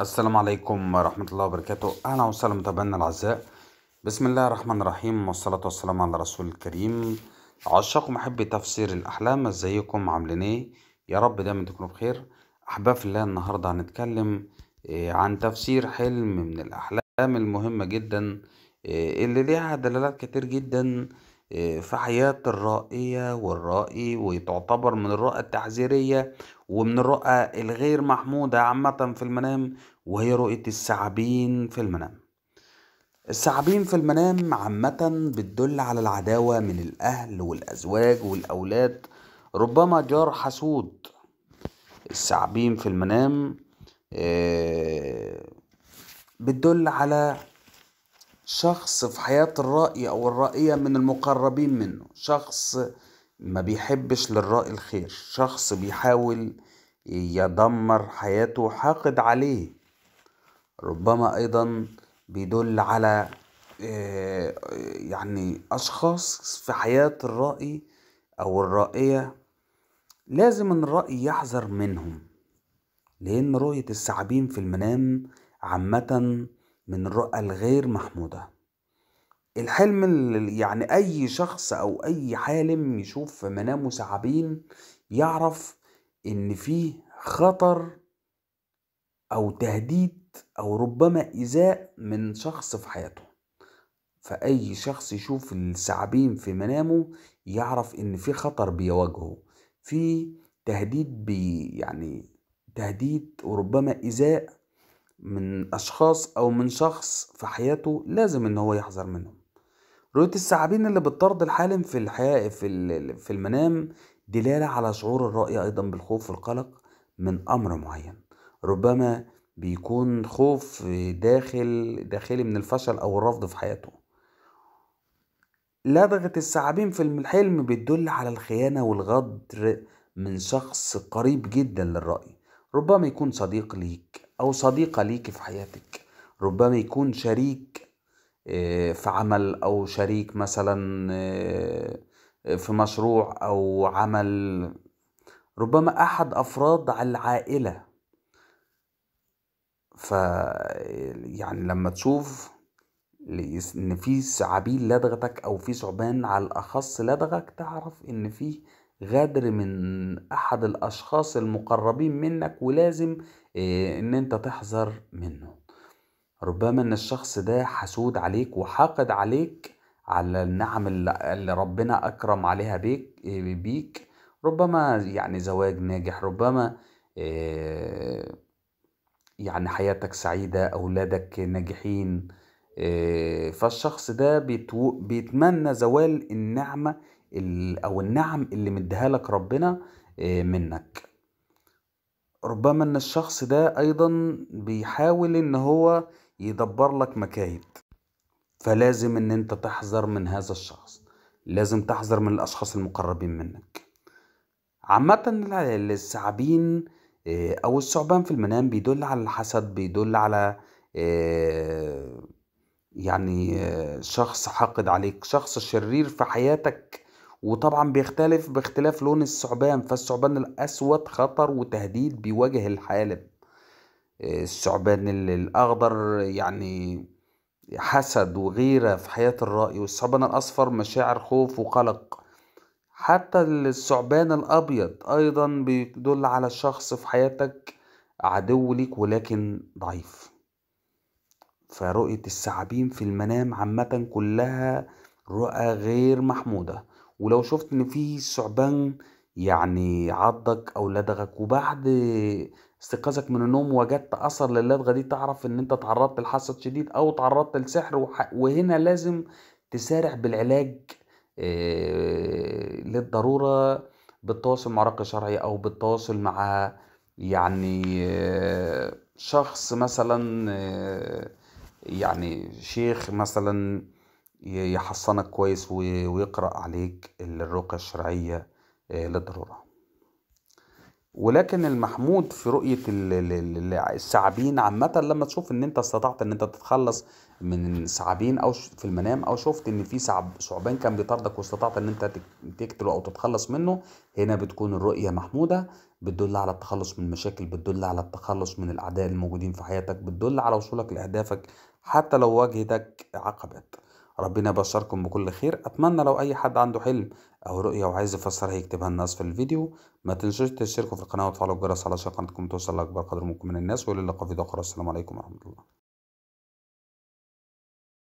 السلام عليكم ورحمة الله وبركاته أهلا وسهلا متابعينا الأعزاء بسم الله الرحمن الرحيم والصلاة والسلام على رسول الكريم عشاق محبي تفسير الأحلام ازيكم عاملين ايه يا رب دايما تكونوا بخير أحباب الله النهاردة هنتكلم آه، عن تفسير حلم من الأحلام المهمة جدا آه، اللي ليها دلالات كتير جدا آه، في حياة الرائية والرائي وتعتبر من الرؤى التحذيرية ومن الرؤى الغير محمودة عامة في المنام وهي رؤية الثعابين في المنام الثعابين في المنام عامة بتدل على العداوة من الأهل والأزواج والأولاد ربما جار حسود الثعابين في المنام آه، بتدل على شخص في حياة الرأي أو الرأية من المقربين منه شخص ما بيحبش للرأي الخير شخص بيحاول يدمر حياته حاقد عليه ربما أيضا بيدل على آه، يعني أشخاص في حياة الرأي أو الرائية لازم إن الرأي يحذر منهم لأن رؤية الثعابين في المنام عامةً من الرؤى الغير محمودة الحلم يعني أي شخص أو أي حالم يشوف في منامه ثعابين يعرف إن فيه خطر أو تهديد أو ربما إيذاء من شخص في حياته فأي شخص يشوف الثعابين في منامه يعرف إن في خطر بيواجهه في تهديد بي يعني تهديد وربما إيذاء من أشخاص أو من شخص في حياته لازم إن هو يحذر منهم رؤية الثعابين اللي بتطرد الحالم في الحياة في, في المنام دلالة على شعور الرأي أيضا بالخوف والقلق من أمر معين ربما بيكون خوف داخل داخلي من الفشل أو الرفض في حياته لدغة الثعابين في الحلم بتدل على الخيانة والغدر من شخص قريب جدا للرأي ربما يكون صديق ليك أو صديقة ليك في حياتك ربما يكون شريك آه، في عمل أو شريك مثلا آه، في مشروع أو عمل ربما أحد أفراد العائلة ف يعني لما تشوف ان في سعابين لدغتك او في ثعبان على الاخص لدغك تعرف ان في غدر من احد الاشخاص المقربين منك ولازم آه، ان انت تحذر منه ربما ان الشخص ده حسود عليك وحاقد عليك على النعم اللي ربنا اكرم عليها بيك آه، بيك ربما يعني زواج ناجح ربما آه، يعني حياتك سعيدة أولادك ناجحين فالشخص ده بيتمنى زوال النعمة او النعم اللي مديها لك ربنا آه، منك ربما ان الشخص ده ايضا بيحاول ان هو يدبر لك مكايد فلازم ان انت تحذر من هذا الشخص لازم تحذر من الاشخاص المقربين منك عامة الثعابين آه، او الثعبان في المنام بيدل على الحسد بيدل على آه، يعني شخص حاقد عليك شخص شرير في حياتك وطبعا بيختلف باختلاف لون الثعبان فالثعبان الاسود خطر وتهديد بيواجه الحالب آه، الثعبان الاخضر يعني حسد وغيره في حياه الرأي والثعبان الاصفر مشاعر خوف وقلق حتى الثعبان الابيض ايضا بيدل على شخص في حياتك عدو ليك ولكن ضعيف فرؤية الثعابين في المنام عامة كلها رؤى غير محمودة ولو شفت ان في ثعبان يعني عضك او لدغك وبعد استيقاظك من النوم وجدت اثر للدغه دي تعرف ان انت تعرضت لحسد شديد او تعرضت لسحر وهنا لازم تسارع بالعلاج آه، للضروره بالتواصل مع رقي شرعي او بالتواصل مع يعني آه، شخص مثلا آه، يعني شيخ مثلا يحصنك كويس ويقرأ عليك الرقى الشرعية آه، للضرورة ولكن المحمود في رؤية الثعابين عامة لما تشوف ان انت استطعت ان انت تتخلص من ثعابين او في المنام او شفت ان في ثعبان كان بيطاردك واستطعت ان انت تقتله او تتخلص منه هنا بتكون الرؤية محمودة بتدل على التخلص من المشاكل بتدل على التخلص من الاعداء الموجودين في حياتك بتدل على وصولك لاهدافك حتى لو واجهتك عقبات ربنا يبشركم بكل خير اتمنى لو اي حد عنده حلم او رؤيه وعايز يفسرها يكتبها لنا في الفيديو ما تنسوش تشتركوا في القناه وتفعلوا الجرس علشان قناتكم توصل لاكبر قدر ممكن من الناس والى اللقاء في فيديو اخر السلام عليكم ورحمه الله